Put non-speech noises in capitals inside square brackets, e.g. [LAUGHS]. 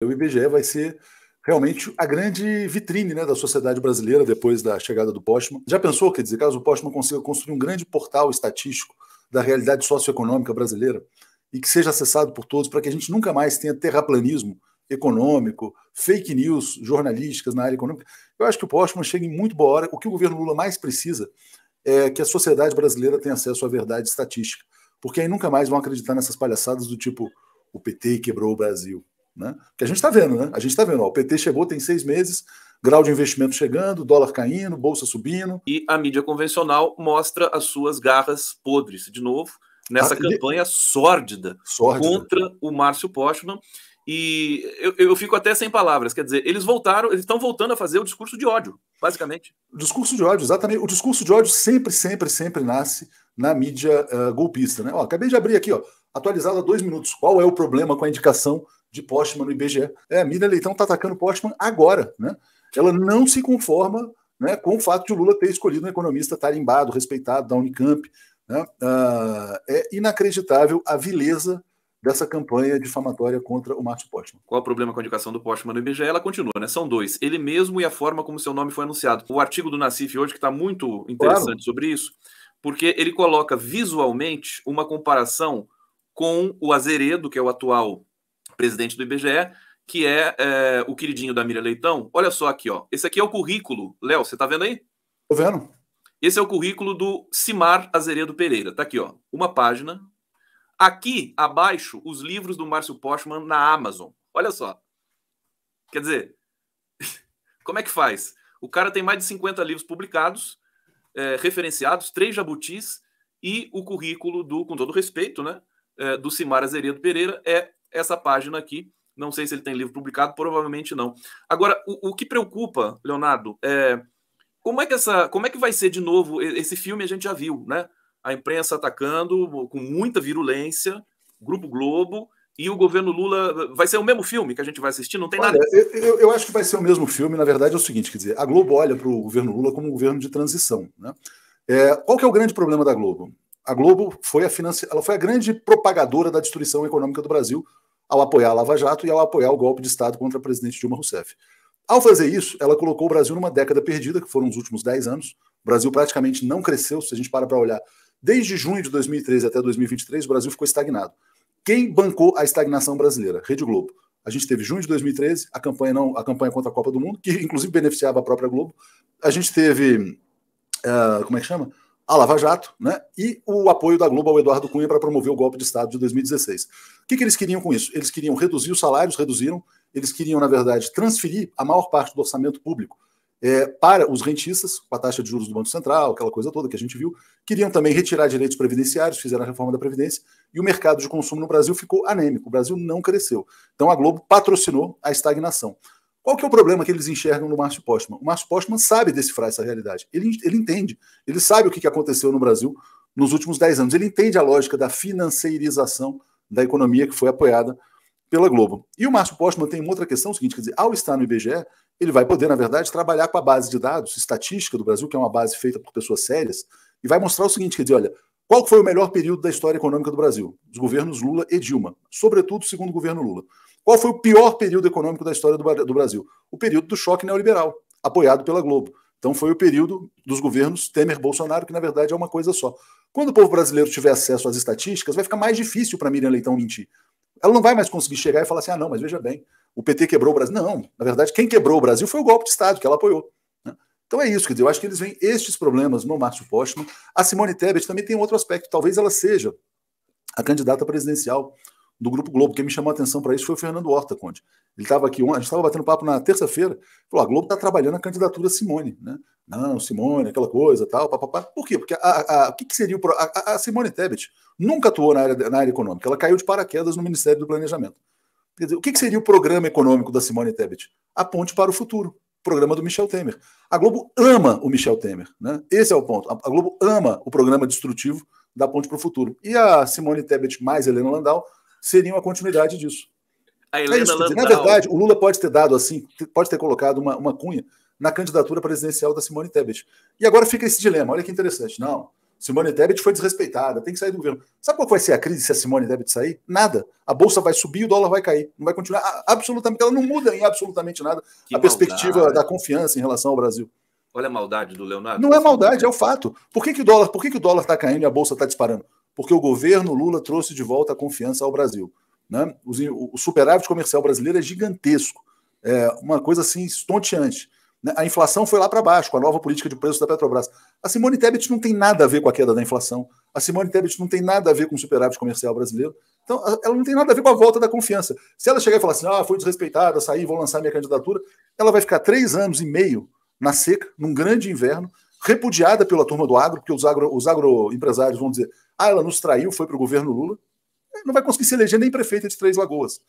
O IBGE vai ser realmente a grande vitrine né, da sociedade brasileira depois da chegada do Postman. Já pensou, quer dizer, caso o Postman consiga construir um grande portal estatístico da realidade socioeconômica brasileira e que seja acessado por todos para que a gente nunca mais tenha terraplanismo econômico, fake news jornalísticas na área econômica. Eu acho que o Postman chega em muito boa hora. O que o governo Lula mais precisa é que a sociedade brasileira tenha acesso à verdade estatística, porque aí nunca mais vão acreditar nessas palhaçadas do tipo o PT quebrou o Brasil. Né? Que a gente está vendo, né? A gente está vendo. Ó, o PT chegou, tem seis meses, grau de investimento chegando, dólar caindo, bolsa subindo. E a mídia convencional mostra as suas garras podres, de novo, nessa ah, campanha e... sórdida, sórdida, contra o Márcio Postman. E eu, eu fico até sem palavras. Quer dizer, eles voltaram, eles estão voltando a fazer o discurso de ódio, basicamente. Discurso de ódio, exatamente. O discurso de ódio sempre, sempre, sempre nasce na mídia uh, golpista, né? Ó, acabei de abrir aqui, ó, atualizado há dois minutos. Qual é o problema com a indicação de Postman no IBGE. É, a Miriam Leitão está atacando Postman agora. Né? Ela não se conforma né, com o fato de o Lula ter escolhido um economista tarimbado, respeitado da Unicamp. Né? Ah, é inacreditável a vileza dessa campanha difamatória contra o Márcio Postman. Qual o problema com a indicação do Postman no IBGE? Ela continua, né? São dois. Ele mesmo e a forma como seu nome foi anunciado. O artigo do Nassif hoje, que está muito interessante claro. sobre isso, porque ele coloca visualmente uma comparação com o Azeredo, que é o atual presidente do IBGE, que é, é, o queridinho da Miriam Leitão. Olha só aqui, ó. Esse aqui é o currículo. Léo, você tá vendo aí? Tô vendo. Esse é o currículo do Simar Azeredo Pereira. Tá aqui, ó. Uma página. Aqui abaixo, os livros do Márcio Postman na Amazon. Olha só. Quer dizer, [LAUGHS] como é que faz? O cara tem mais de 50 livros publicados, é, referenciados, três jabutis, e o currículo do, com todo respeito, né? É, do Simar Azeredo Pereira é essa página aqui. Não sei se ele tem livro publicado, provavelmente não. Agora, o, o que preocupa, Leonardo, é como é que essa, como é que vai ser de novo esse filme? A gente já viu, né? A imprensa atacando com muita virulência, Grupo Globo e o governo Lula. Vai ser o mesmo filme que a gente vai assistir? Não tem olha, nada. Eu, eu, acho que vai ser o mesmo filme. Na verdade, é o seguinte: quer dizer, a Globo olha para o governo Lula como um governo de transição, né? É, qual que é o grande problema da Globo? a Globo foi a financi... ela foi a grande propagadora da destruição econômica do Brasil ao apoiar a Lava Jato e ao apoiar o golpe de Estado contra o presidente Dilma Rousseff. Ao fazer isso, ela colocou o Brasil numa década perdida, que foram os últimos 10 anos. O Brasil praticamente não cresceu, se a gente para para olhar. Desde junho de 2013 até 2023, o Brasil ficou estagnado. Quem bancou a estagnação brasileira? Rede Globo. A gente teve junho de 2013, a campanha não, a campanha contra a Copa do Mundo, que inclusive beneficiava a própria Globo. A gente teve, uh, como é que chama? a Lava Jato né, e o apoio da Globo ao Eduardo Cunha para promover o golpe de Estado de 2016. O que, que eles queriam com isso? Eles queriam reduzir os salários, reduziram. Eles queriam, na verdade, transferir a maior parte do orçamento público é, para os rentistas, com a taxa de juros do Banco Central, aquela coisa toda que a gente viu, queriam também retirar direitos previdenciários, fizeram a reforma da Previdência, e o mercado de consumo no Brasil ficou anêmico, o Brasil não cresceu. Então a Globo patrocinou a estagnação. Qual que é o problema que eles enxergam no Márcio Postman? O Márcio Postman sabe decifrar essa realidade. Ele, ele entende. Ele sabe o que aconteceu no Brasil nos últimos 10 anos. Ele entende a lógica da financeirização da economia que foi apoiada pela Globo. E o Márcio Postman tem uma outra questão, é o seguinte, quer dizer, ao estar no IBGE, ele vai poder, na verdade, trabalhar com a base de dados, estatística do Brasil, que é uma base feita por pessoas sérias, e vai mostrar o seguinte, quer dizer, olha, qual foi o melhor período da história econômica do Brasil? Os governos Lula e Dilma, sobretudo o segundo governo Lula. Qual foi o pior período econômico da história do, do Brasil? O período do choque neoliberal, apoiado pela Globo. Então foi o período dos governos Temer-Bolsonaro, que na verdade é uma coisa só. Quando o povo brasileiro tiver acesso às estatísticas, vai ficar mais difícil para Miriam Leitão mentir. Ela não vai mais conseguir chegar e falar assim: ah, não, mas veja bem, o PT quebrou o Brasil. Não, na verdade, quem quebrou o Brasil foi o golpe de Estado que ela apoiou. Então é isso, quer dizer, eu acho que eles veem estes problemas no Márcio Postman. A Simone Tebet também tem outro aspecto, talvez ela seja a candidata presidencial do Grupo Globo. Quem me chamou a atenção para isso foi o Fernando Horta, Conde. Ele estava aqui, a gente estava batendo papo na terça-feira, falou, a ah, Globo está trabalhando a candidatura Simone, né? Não, Simone, aquela coisa, tal, papapá. Por quê? Porque a, a, o que, que, seria o... A, a, Simone Tebet nunca atuou na área, na área econômica, ela caiu de paraquedas no Ministério do Planejamento. Quer dizer, o que, que seria o programa econômico da Simone Tebet? A ponte para o futuro programa do Michel Temer. A Globo ama o Michel Temer, né? Esse é o ponto. A Globo ama o programa destrutivo da Ponte para o Futuro. E a Simone Tebet mais Helena Landau seriam a continuidade disso. A é Helena é isso, Landau. Dizer, na verdade, o Lula pode ter dado assim, pode ter colocado uma, uma cunha na candidatura presidencial da Simone Tebet. E agora fica esse dilema. Olha que interessante. Não, Simone Tebet foi desrespeitada, tem que sair do governo. Sabe qual vai ser a crise se a Simone Tebet sair? Nada. A bolsa vai subir, o dólar vai cair. Não vai continuar absolutamente, ela não muda em absolutamente nada que a maldade. perspectiva da confiança em relação ao Brasil. Olha a maldade do Leonardo. Não é maldade, é o fato. Por que, que o dólar, por que, que o dólar está caindo e a bolsa está disparando? Porque o governo Lula trouxe de volta a confiança ao Brasil. Né? O, o superávit comercial brasileiro é gigantesco. É uma coisa assim estonteante. Né? A inflação foi lá para baixo com a nova política de preços da Petrobras. A Simone Tebet não tem nada a ver com a queda da inflação. A Simone Tebet não tem nada a ver com o superávit comercial brasileiro. Então, ela não tem nada a ver com a volta da confiança. Se ela chegar e falar assim, ah, fui desrespeitada, saí, vou lançar minha candidatura, ela vai ficar três anos e meio na seca, num grande inverno, repudiada pela turma do agro, porque os, os agroempresários vão dizer, ah, ela nos traiu, foi para o governo Lula. Não vai conseguir se eleger nem prefeita de Três Lagoas.